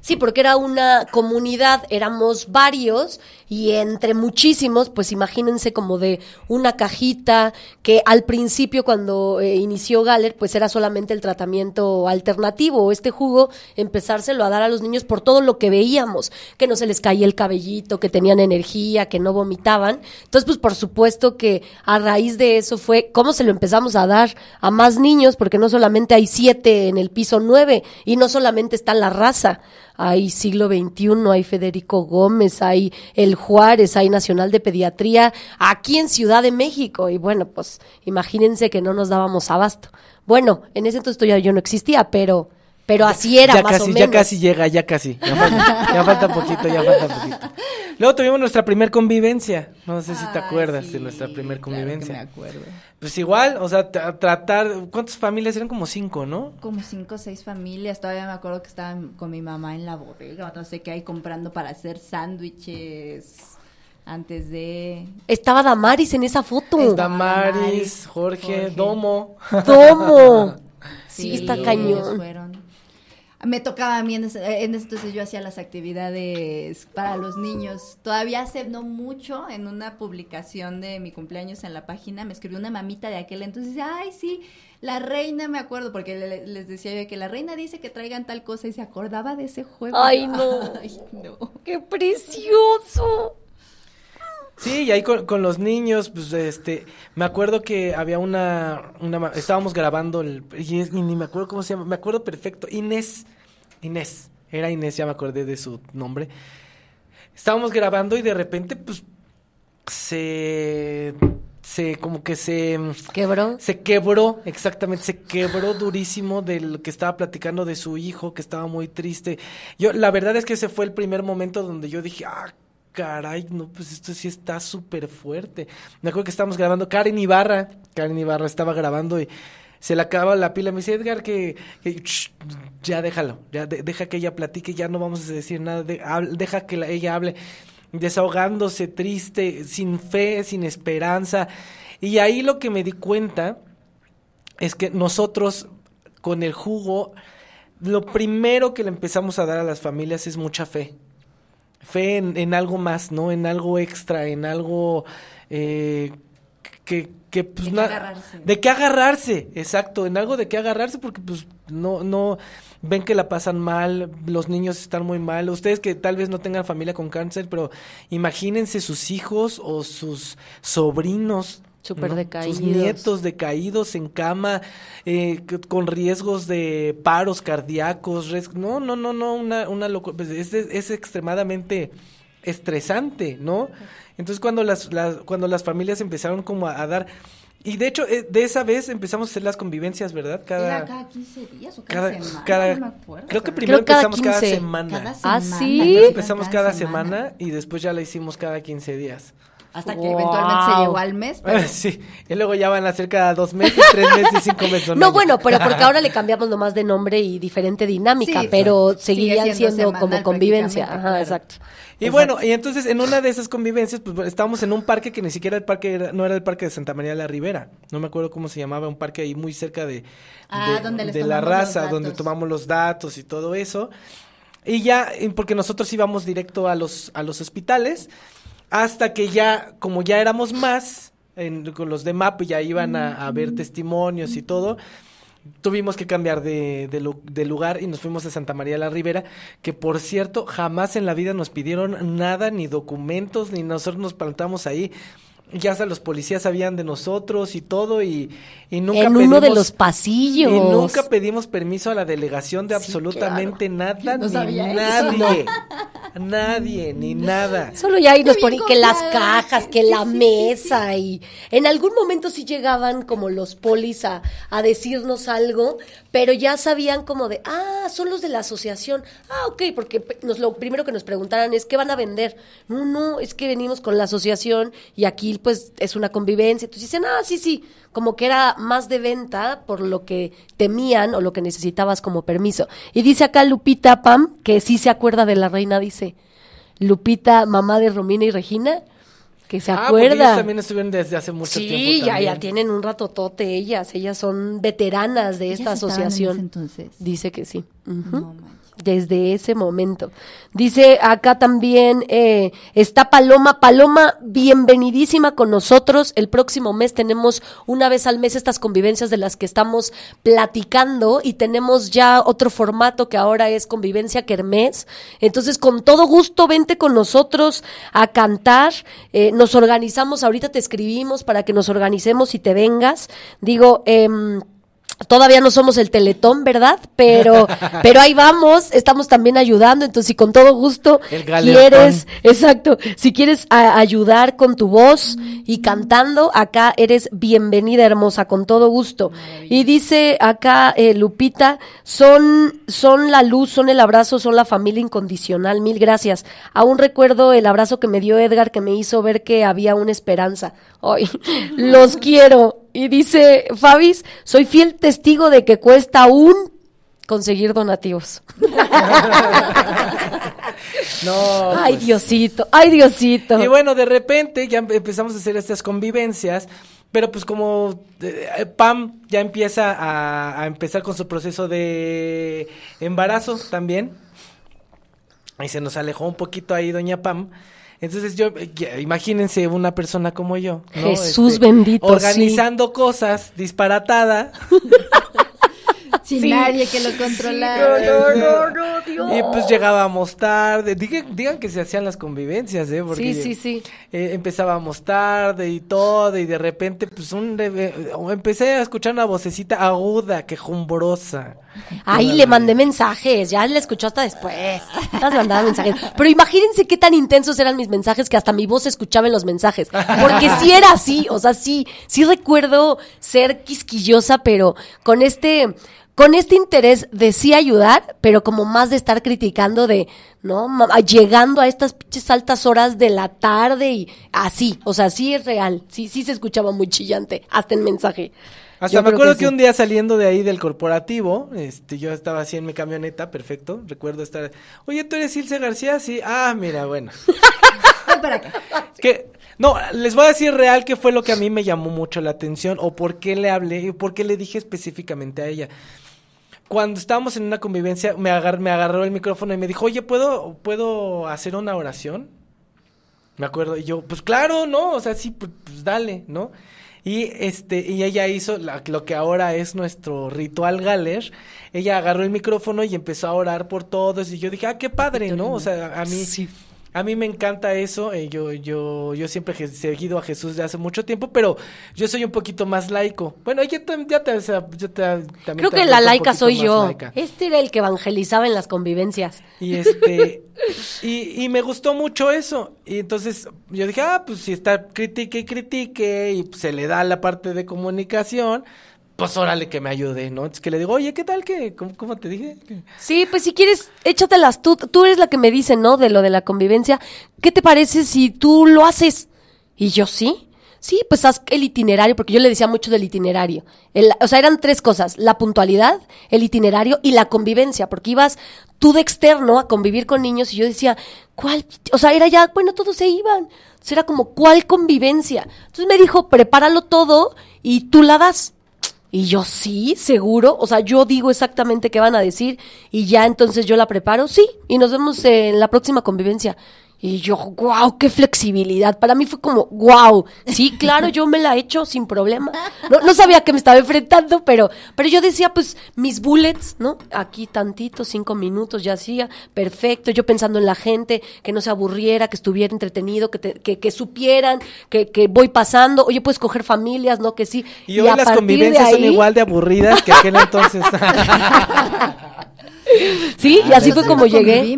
Sí, porque era una comunidad, éramos varios y entre muchísimos, pues imagínense como de una cajita que al principio cuando eh, inició Galler, pues era solamente el tratamiento alternativo, este jugo, empezárselo a dar a los niños por todo lo que veíamos, que no se les caía el cabellito, que tenían energía, que no vomitaban. Entonces, pues por supuesto que a raíz de eso fue cómo se lo empezamos a dar a más niños, porque no solamente hay siete en el piso nueve y no solamente están las raza, hay siglo XXI, hay Federico Gómez, hay el Juárez, hay Nacional de Pediatría, aquí en Ciudad de México. Y bueno, pues imagínense que no nos dábamos abasto. Bueno, en ese entonces yo no existía, pero... Pero así era, ya casi, Ya casi llega, ya casi. Ya falta, ya poquito, ya falta poquito. Luego tuvimos nuestra primer convivencia. No sé si te acuerdas de nuestra primer convivencia pues igual, o sea, tratar, ¿cuántas familias? Eran como cinco, ¿no? Como cinco o seis familias, todavía me acuerdo que estaban con mi mamá en la bodega, no sé qué, hay comprando para hacer sándwiches antes de... Estaba Damaris en esa foto. Damaris, Jorge, Domo. Domo. <laughs> sí, sí, está cañón me tocaba a mí en ese, entonces yo hacía las actividades para los niños. Todavía hace no mucho en una publicación de mi cumpleaños en la página me escribió una mamita de aquel entonces, ay sí, la reina me acuerdo porque les decía yo que la reina dice que traigan tal cosa y se acordaba de ese juego. Ay no, <laughs> ay, no. qué precioso. Sí, y ahí con, los niños, pues, este, me acuerdo que había una, una estábamos grabando el, y, ni me acuerdo cómo se llama, me acuerdo perfecto, Inés, Inés, era Inés, ya me acordé de su nombre. Estábamos grabando y de repente, pues, se, se, como que se... ¿Quebró? Se quebró, exactamente, se quebró durísimo del que estaba platicando de su hijo, que estaba muy triste. Yo, la verdad es que ese fue el primer momento donde yo dije, ah, caray, no, pues esto sí está súper fuerte. Me acuerdo que estábamos grabando Karen Ibarra, Karen Ibarra estaba grabando y se le acaba la pila. Me dice, Edgar, que, ya déjalo, ya deja que ella platique, ya no vamos a decir nada, deja que ella hable, desahogándose, triste, sin fe, sin esperanza. Y ahí lo que me di cuenta es que nosotros con el jugo, lo primero que le empezamos a dar a las familias es mucha fe fe en, algo más, ¿no? En algo extra, en algo eh, que, que pues, de qué agarrarse. De qué agarrarse, exacto, en algo de qué agarrarse porque pues no, no, ven que la pasan mal, los niños están muy mal, ustedes que tal vez no tengan familia con cáncer, pero imagínense sus hijos o sus sobrinos Súper Sus nietos decaídos en cama, eh, con riesgos de paros cardíacos. No, no, no, no, una, una pues, es, extremadamente estresante, ¿no? Entonces cuando las, cuando las familias empezaron como a, dar... Y de hecho, eh, de esa vez empezamos a hacer las convivencias, ¿verdad? Cada, 15 días o cada, semana. creo que primero empezamos cada, semana. Ah, sí. Empezamos cada, semana. semana y después ya la hicimos cada 15 días. Hasta que eventualmente se llegó al mes. <laughs> Sí, y luego ya van a ser cada dos meses, tres meses, cinco meses. No, bueno, pero porque <laughs> ahora le cambiamos nomás de nombre y diferente dinámica, pero seguirían siendo, como convivencia. Ajá, exacto. Y bueno, y entonces en una de esas convivencias, pues estábamos en un parque que ni siquiera el parque no era el parque de Santa María de la Ribera. No me acuerdo cómo se llamaba, un parque ahí muy cerca de, ah, de la raza, donde tomamos los datos y todo eso. Y ya, porque nosotros íbamos directo a los, a los hospitales. Hasta que ya, como ya éramos más, con los de MAP ya iban a, ver testimonios y todo. Tuvimos que cambiar de, lugar y nos fuimos a Santa María la Ribera, que por cierto, jamás en la vida nos pidieron nada, ni documentos, ni nosotros nos plantamos ahí. Ya hasta los policías sabían de nosotros y todo, y, nunca en uno de los pasillos. Y nunca pedimos permiso a la delegación de absolutamente nada, no ni nadie. <laughs> nadie, ni nada. Solo ya ahí nos ponían que las cajas, que la mesa y en algún momento sí llegaban como los polis a, decirnos algo, pero ya sabían como de, ah, son los de la asociación. Ah, ok, porque nos, lo primero que nos preguntaran es, ¿qué van a vender? No, no, es que venimos con la asociación y aquí pues es una convivencia. Entonces dicen, ah, sí, sí, como que era más de venta por lo que temían o lo que necesitabas como permiso. Y dice acá Lupita Pam que sí se acuerda de la reina, dice Lupita, mamá de Romina y Regina, que se ah, acuerda. Ellas también estuvieron desde hace mucho tiempo. Sí, ya, ya tienen un ratotote ellas. Ellas son veteranas de esta asociación. entonces. Dice que sí desde ese momento. Dice acá también, eh, está Paloma, Paloma, bienvenidísima con nosotros. El próximo mes tenemos una vez al mes estas convivencias de las que estamos platicando y tenemos ya otro formato que ahora es convivencia kermés. Entonces, con todo gusto, vente con nosotros a cantar. Eh, nos organizamos, ahorita te escribimos para que nos organicemos y te vengas. Digo, eh, todavía no somos el teletón, ¿verdad? Pero, <laughs> pero ahí vamos, estamos también ayudando, entonces si con todo gusto quieres, exacto, si quieres ayudar con tu voz y cantando, acá eres bienvenida, hermosa, con todo gusto. Y dice acá eh, Lupita, son, son la luz, son el abrazo, son la familia incondicional, mil gracias. Aún recuerdo el abrazo que me dio Edgar, que me hizo ver que había una esperanza. Hoy <laughs> los quiero, y dice Fabis, soy fiel testigo de que cuesta un conseguir donativos. <laughs> no. Pues. Ay, Diosito, ay, Diosito. Y bueno, de repente ya em, empezamos a hacer estas convivencias. Pero pues como eh, eh, Pam ya empieza a, a, empezar con su proceso de embarazo también. Y se nos alejó un poquito ahí doña Pam. Entonces yo, eh, imagínense una persona como yo. ¿no? Jesús este, bendito. Organizando cosas disparatada. <laughs> <laughs> Sin nadie que lo controlara. no, no, no, <laughs> Dios. Y pues llegábamos tarde. Digan, que se hacían las convivencias, ¿eh? sí, sí, sí. Eh, empezábamos tarde y todo, y de repente, pues un. Eh, empecé a escuchar una vocecita aguda, quejumbrosa. Ahí le mandé mensajes, ya le escuchó hasta después. mensajes. Pero imagínense qué tan intensos eran mis mensajes que hasta mi voz escuchaba en los mensajes. Porque sí era así, o sea, sí, sí recuerdo ser quisquillosa, pero con este con este interés de sí ayudar, pero como más de estar criticando de, ¿no? Llegando a estas pinches altas horas de la tarde y así, o sea, sí es real, sí, sí se escuchaba muy chillante, hasta el mensaje. Hasta me acuerdo que, un día saliendo de ahí del corporativo, este, yo estaba así en mi camioneta, perfecto, recuerdo estar, oye, ¿tú eres Ilse García? Sí, ah, mira, bueno. <laughs> Para <laughs> que, no, les voy a decir real que fue lo que a mí me llamó mucho la atención, o por qué le hablé, o por qué le dije específicamente a ella cuando estábamos en una convivencia, me, me agarró el micrófono y me dijo, oye, ¿puedo, ¿puedo hacer una oración? Me acuerdo, y yo, pues claro, ¿no? O sea, sí, pues, pues dale, ¿no? Y este, y ella hizo lo que ahora es nuestro ritual galer. Ella agarró el micrófono y empezó a orar por todos. Y yo dije, ah, qué padre, ¿no? O sea, a mí sí. A mí me encanta eso. Eh, yo, yo, yo siempre he seguido a Jesús de hace mucho tiempo, pero yo soy un poquito más laico. Bueno, yo también Creo que la laica soy yo. Este era el que evangelizaba en las convivencias. Y este, y, y, me gustó mucho eso. Y entonces yo dije, ah, pues si está critique y critique, y se le da la parte de comunicación pues órale que me ayude, ¿no? Es que le digo, oye, ¿qué tal que, cómo, te dije? Sí, pues si quieres, échatelas tú, tú eres la que me dice, ¿no? De lo de la convivencia, ¿qué te parece si tú lo haces? Y yo, sí, sí, pues haz el itinerario, porque yo le decía mucho del itinerario. o sea, eran tres cosas, la puntualidad, el itinerario y la convivencia, porque ibas tú de externo a convivir con niños y yo decía, ¿cuál? O sea, era ya, bueno, todos se iban, Entonces era como, ¿cuál convivencia? Entonces me dijo, prepáralo todo y tú la das. Y yo, sí, seguro. O sea, yo digo exactamente qué van a decir y ya entonces yo la preparo, sí. Y nos vemos en la próxima convivencia. Y yo, wow, qué flexibilidad. Para mí fue como, wow, sí, claro, yo me la he hecho sin problema. No, no sabía que me estaba enfrentando, pero, pero yo decía, pues, mis bullets, ¿no? Aquí tantito, cinco minutos, ya hacía, perfecto. Yo pensando en la gente, que no se aburriera, que estuviera entretenido, que, que, supieran que, que, voy pasando. Oye, puedes coger familias, ¿no? Que sí. Y, hoy las convivencias son igual de aburridas que aquel entonces. <laughs> sí, y así fue como llegué.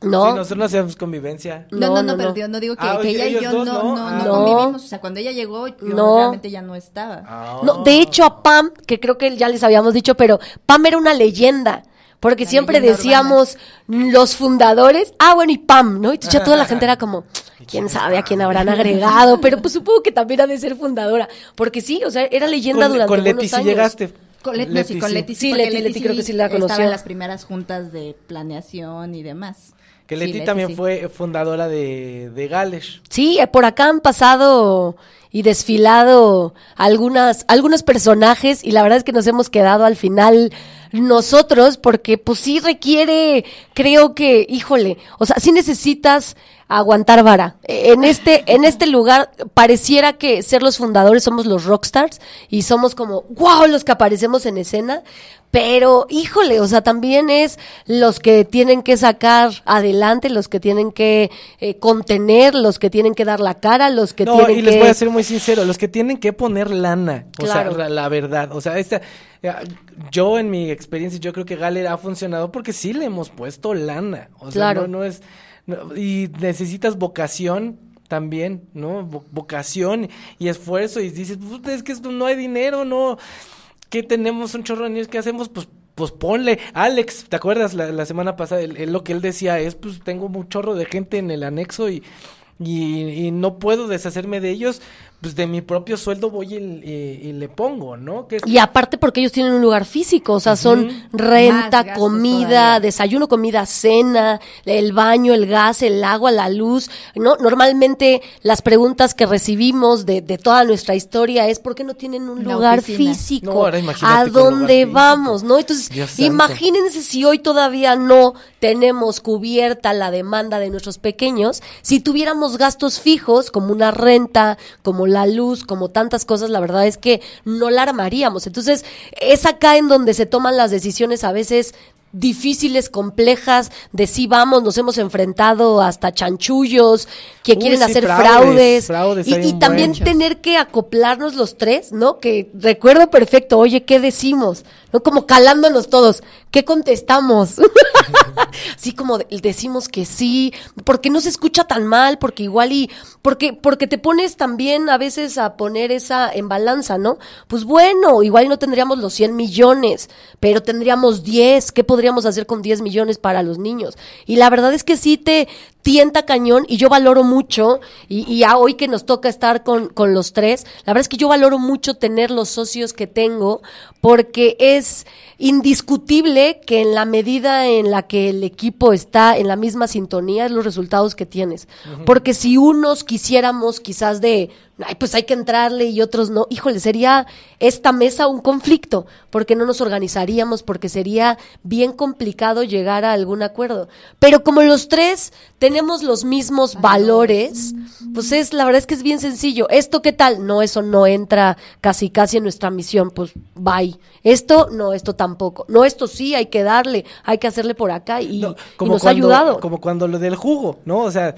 No. nosotros no hacíamos convivencia. No, no, no, no, pero no. Digo, no digo que, ah, ella y yo no, no, ah. convivimos. O sea, cuando ella llegó, yo realmente ya no estaba. Ah, no, de hecho, a Pam, que creo que ya les habíamos dicho, pero Pam era una leyenda. Porque siempre decíamos los fundadores, ah, bueno, y Pam, ¿no? Y ya toda la gente era <laughs> como, quién sabe a quién habrán agregado, pero pues supongo que también ha de ser fundadora. Porque sí, o sea, era leyenda durante con Leti años. Si llegaste. Con Leti, sí, con Leti, sí, creo que sí la conoció. Estaba en las primeras juntas de planeación y demás. Que Leti, también fue fundadora de, de Gales. Sí, eh, por acá han pasado y desfilado algunas, algunos personajes y la verdad es que nos hemos quedado al final nosotros porque pues sí requiere, creo que, híjole, o sea, sí necesitas aguantar vara. En este, en este lugar pareciera que ser los fundadores somos los rockstars y somos como, wow, los que aparecemos en escena, pero híjole, o sea, también es los que tienen que sacar adelante, los que tienen que eh, contener, los que tienen que dar la cara, los que tienen que... y les voy a ser muy sincero, los que tienen que poner lana, o sea, la, verdad, o sea, esta, eh, yo en mi experiencia yo creo que Galer ha funcionado porque sí le hemos puesto lana, o sea, no es... Y necesitas vocación también, ¿no? Vocación y esfuerzo y dices, pues, es que esto no hay dinero, ¿no? ¿Qué tenemos un chorro de niños? ¿Qué hacemos? Pues, pues ponle, Alex, ¿te acuerdas la, semana pasada? lo que él decía es, pues tengo un chorro de gente en el anexo y, y no puedo deshacerme de ellos pues de mi propio sueldo voy y, le pongo, ¿no? Y aparte porque ellos tienen un lugar físico, o sea, son renta, comida, desayuno, comida, cena, el baño, el gas, el agua, la luz, ¿no? Normalmente las preguntas que recibimos de, toda nuestra historia es ¿por qué no tienen un lugar físico? ¿A dónde vamos? ¿No? Entonces, imagínense si hoy todavía no tenemos cubierta la demanda de nuestros pequeños, si tuviéramos gastos fijos como una renta, como la luz, como tantas cosas, la verdad es que no la armaríamos. Entonces, es acá en donde se toman las decisiones a veces difíciles, complejas, de sí vamos, nos hemos enfrentado hasta chanchullos, que quieren hacer fraudes, y, también tener que acoplarnos los tres, ¿no? Que recuerdo perfecto, oye, ¿qué decimos? ¿No? Como calándonos todos, ¿qué contestamos? <laughs> Así como decimos que sí, porque no se escucha tan mal, porque igual y, porque, porque te pones también a veces a poner esa en balanza, ¿no? Pues bueno, igual no tendríamos los 100 millones, pero tendríamos 10, ¿qué podemos podríamos hacer con 10 millones para los niños? Y la verdad es que sí te, tienta cañón y yo valoro mucho, y, a hoy que nos toca estar con, los tres, la verdad es que yo valoro mucho tener los socios que tengo, porque es indiscutible que en la medida en la que el equipo está en la misma sintonía, los resultados que tienes. Porque si unos quisiéramos quizás de, ay, pues hay que entrarle y otros no, híjole, sería esta mesa un conflicto, porque no nos organizaríamos, porque sería bien complicado llegar a algún acuerdo. Pero como los tres tenemos los mismos valores, pues es, la verdad es que es bien sencillo. ¿Esto qué tal? No, eso no entra casi casi en nuestra misión, pues bye. Esto, no, esto tampoco. No, esto sí, hay que darle, hay que hacerle por acá y, como nos ha ayudado. Como cuando lo del jugo, ¿no? O sea...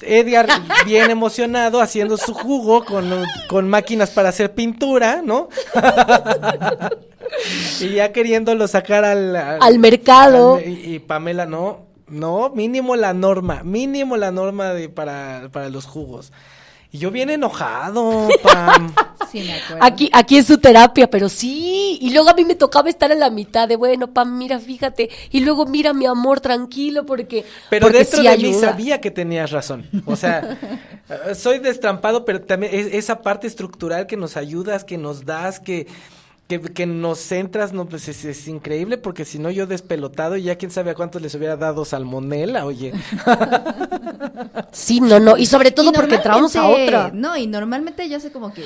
Edgar <laughs> bien emocionado haciendo su jugo con, con máquinas para hacer pintura, ¿no? <laughs> y ya queriéndolo sacar al... mercado. y Pamela, no, no, mínimo la norma, mínimo la norma de, para, los jugos. Y yo viene enojado, Pam. <laughs> Sí, me acuerdo. Aquí, aquí es su terapia, pero sí. Y luego a mí me tocaba estar a la mitad de, bueno, Pam, mira, fíjate. Y luego, mira, mi amor, tranquilo, porque. Pero dentro de mí sabía que tenías razón. O sea, <laughs> soy destrampado, pero también esa parte estructural que nos ayudas, que nos das, que que, que nos centras, no, pues es, increíble, porque si no yo despelotado, ya quién sabe a cuántos les hubiera dado salmonela, oye. sí, no, no, y sobre todo porque traemos a otra. No, y normalmente yo sé como que...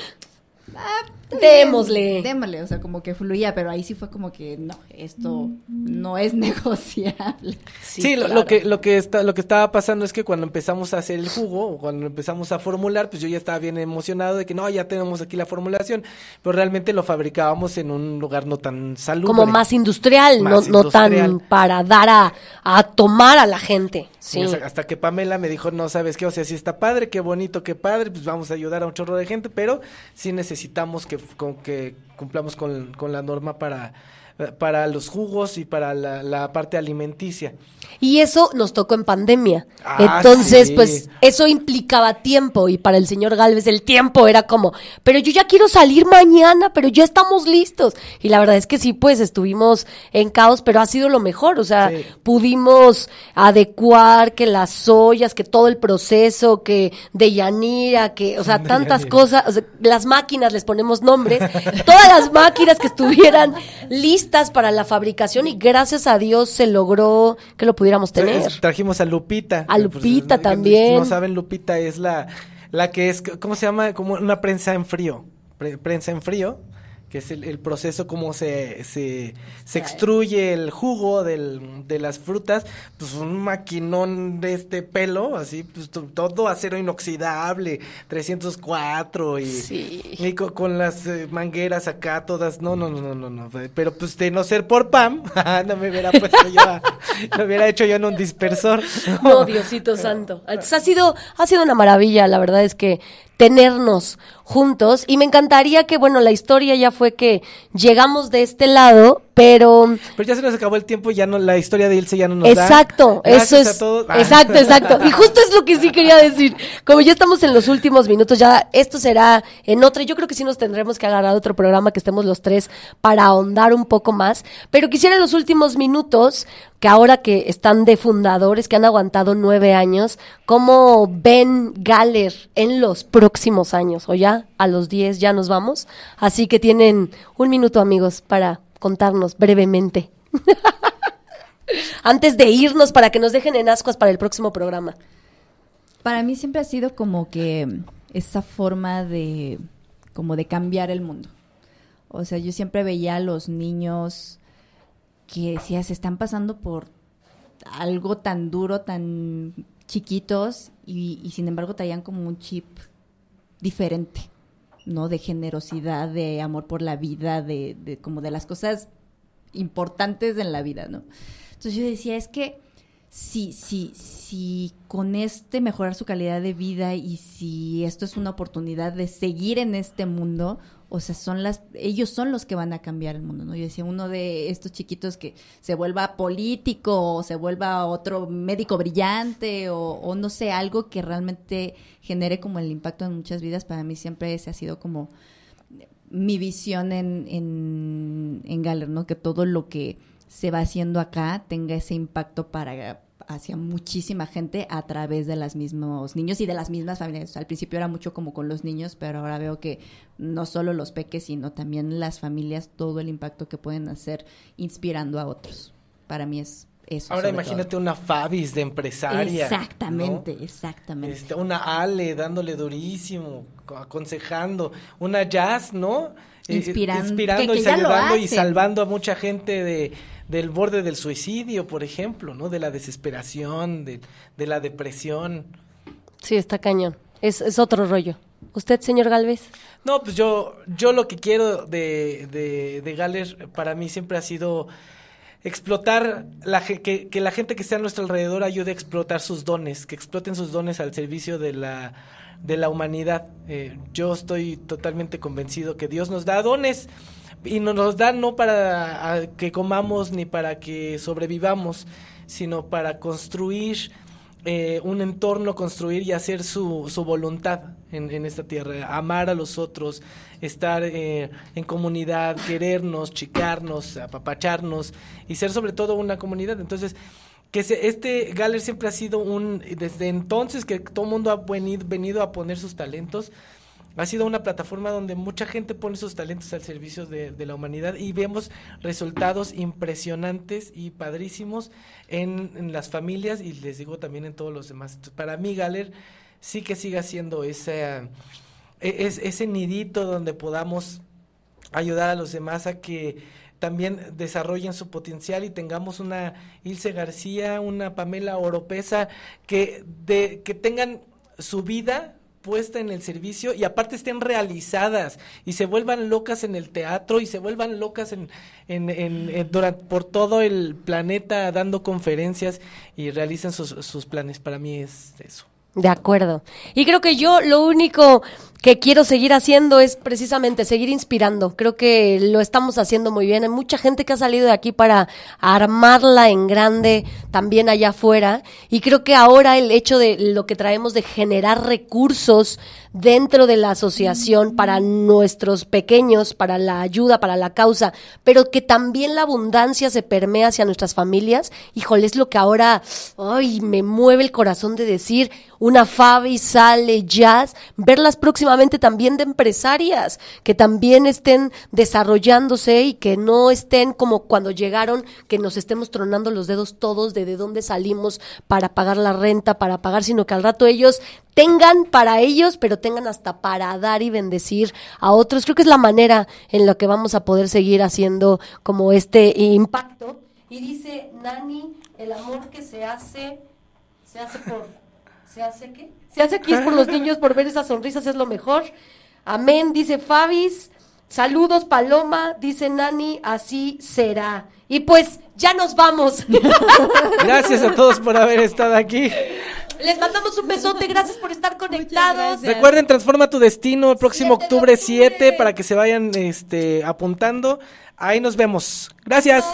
Ah, démosle. Démosle, o sea, como que fluía, pero ahí sí fue como que no, esto mm. no es <laughs> negociable. Sí, lo, que, lo, que está, lo que estaba pasando es que cuando empezamos a hacer el jugo, cuando empezamos a formular, pues yo ya estaba bien emocionado de que no, ya tenemos aquí la formulación, pero realmente lo fabricábamos en un lugar no tan saludable. Como más industrial, no, tan para dar a, tomar a la gente. hasta que Pamela me dijo, no, ¿sabes qué? O sea, sí está padre, qué bonito, qué padre, pues vamos a ayudar a un chorro de gente, pero sí necesitamos que con que cumplamos con, la norma para, para los jugos y para la parte alimenticia. Y eso nos tocó en pandemia. Ah, Entonces, pues eso implicaba tiempo y para el señor Galvez el tiempo era como, pero yo ya quiero salir mañana, pero ya estamos listos. Y la verdad es que sí, pues estuvimos en caos, pero ha sido lo mejor. O sea, pudimos adecuar que las ollas, que todo el proceso, que de Yanira, que, o sea, tantas cosas, las máquinas les ponemos nombres, <laughs> todas las máquinas que estuvieran listas para la fabricación y gracias a Dios se logró que lo pudiéramos tener. trajimos a Lupita. A pues, Lupita también. No saben, Lupita es la, la que es, ¿cómo se llama? Como una prensa en frío. prensa en frío que es el, proceso como se, se, se, extruye el jugo del, de las frutas, pues un maquinón de este pelo, así, pues todo acero inoxidable, 304 y, sí. y con, las eh, mangueras acá todas, no, no, no, no, no, no, pero pues de no ser por Pam, <laughs> no me hubiera puesto yo, a, hubiera hecho yo en un dispersor. <laughs> No, Diosito <laughs> santo, pues ha sido, ha sido una maravilla, la verdad es que tenernos juntos y me encantaría que, bueno, la historia ya fue que llegamos de este lado, pero... Pero ya se nos acabó el tiempo, ya no, la historia de Ilse ya no nos Exacto, eso es... <laughs> exacto, ah. exacto. Y justo es lo que sí quería decir. Como ya estamos en los últimos minutos, ya esto será en otra, yo creo que sí nos tendremos que agarrar otro programa que estemos los tres para ahondar un poco más, pero quisiera en los últimos minutos que ahora que están de fundadores, que han aguantado nueve años, ¿cómo ven Galer en los próximos años? ¿O ya a los 10 ya nos vamos. Así que tienen un minuto, amigos, para contarnos brevemente. <laughs> Antes de irnos, para que nos dejen en ascuas para el próximo programa. Para mí siempre ha sido como que esa forma de, como de cambiar el mundo. O sea, yo siempre veía a los niños que decías se están pasando por algo tan duro, tan chiquitos, y, y sin embargo traían como un chip diferente. ¿no? De generosidad, de amor por la vida, de, de como de las cosas importantes en la vida, ¿no? Entonces yo decía, es que si, si, si con este mejorar su calidad de vida y si esto es una oportunidad de seguir en este mundo, o sea, son las, ellos son los que van a cambiar el mundo, ¿no? Yo decía, uno de estos chiquitos que se vuelva político o se vuelva otro médico brillante o, no sé, algo que realmente genere como el impacto en muchas vidas, para mí siempre ese ha sido como mi visión en, en, en Galler, ¿no? Que todo lo que se va haciendo acá tenga ese impacto para hacia muchísima gente a través de los mismos niños y de las mismas familias. Al principio era mucho como con los niños, pero ahora veo que no solo los peques, sino también las familias, todo el impacto que pueden hacer inspirando a otros. Para mí es eso, Ahora imagínate una Fabis de empresaria. Exactamente, exactamente. Este, una Ale dándole durísimo, aconsejando. Una Jazz, ¿no? Eh, eh, inspirando. inspirando y salvando y salvando a mucha gente de del borde del suicidio, por ejemplo, ¿no? De la desesperación, de, la depresión. Sí, está cañón. Es, otro rollo. ¿Usted, señor Galvez? No, pues yo, yo lo que quiero de, de, Galer para mí siempre ha sido explotar, la, que, la gente que está a nuestro alrededor ayude a explotar sus dones, que exploten sus dones al servicio de la, de la humanidad. Eh, yo estoy totalmente convencido que Dios nos da dones y nos dan no para que comamos ni para que sobrevivamos, sino para construir eh, un entorno, construir y hacer su, su voluntad en, en, esta tierra, amar a los otros, estar eh, en comunidad, querernos, chicarnos, apapacharnos y ser sobre todo una comunidad. Entonces, que este galer siempre ha sido un, desde entonces que todo el mundo ha venido a poner sus talentos, ha sido una plataforma donde mucha gente pone sus talentos al servicio de, la humanidad y vemos resultados impresionantes y padrísimos en, las familias y les digo también en todos los demás. para mí, Galer sí que siga siendo ese, ese nidito donde podamos ayudar a los demás a que también desarrollen su potencial y tengamos una Ilse García, una Pamela Oropesa, que, de, que tengan su vida puesta en el servicio y aparte estén realizadas y se vuelvan locas en el teatro y se vuelvan locas en, en, en, por todo el planeta dando conferencias y realicen sus, sus planes. Para mí es eso. De acuerdo. Y creo que yo lo único que quiero seguir haciendo es precisamente seguir inspirando. Creo que lo estamos haciendo muy bien. Hay mucha gente que ha salido de aquí para armarla en grande también allá afuera. Y creo que ahora el hecho de lo que traemos de generar recursos dentro de la asociación para nuestros pequeños, para la ayuda, para la causa, pero que también la abundancia se permea hacia nuestras familias. Híjole, es lo que ahora, ay, me mueve el corazón de decir, una Fabi sale jazz, ver las próximas también de empresarias que también estén desarrollándose y que no estén como cuando llegaron, que nos estemos tronando los dedos todos de de dónde salimos para pagar la renta, para pagar, sino que al rato ellos tengan para ellos, pero tengan hasta para dar y bendecir a otros. Creo que es la manera en la que vamos a poder seguir haciendo como este impacto. Y dice Nani, el amor que se hace, se hace por ¿Se hace qué? Se hace aquí, es por los niños, por ver esas sonrisas es lo mejor. Amén, dice Fabis. Saludos, Paloma, dice Nani, así será. Y pues ya nos vamos. <laughs> Gracias a todos por haber estado aquí. Les mandamos un besote, gracias por estar conectados. Recuerden, transforma tu destino el próximo octubre 7 para que se vayan este, apuntando. Ahí nos vemos. Gracias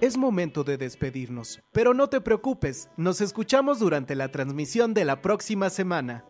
es momento de despedirnos. Pero no te preocupes, nos escuchamos durante la transmisión de la próxima semana.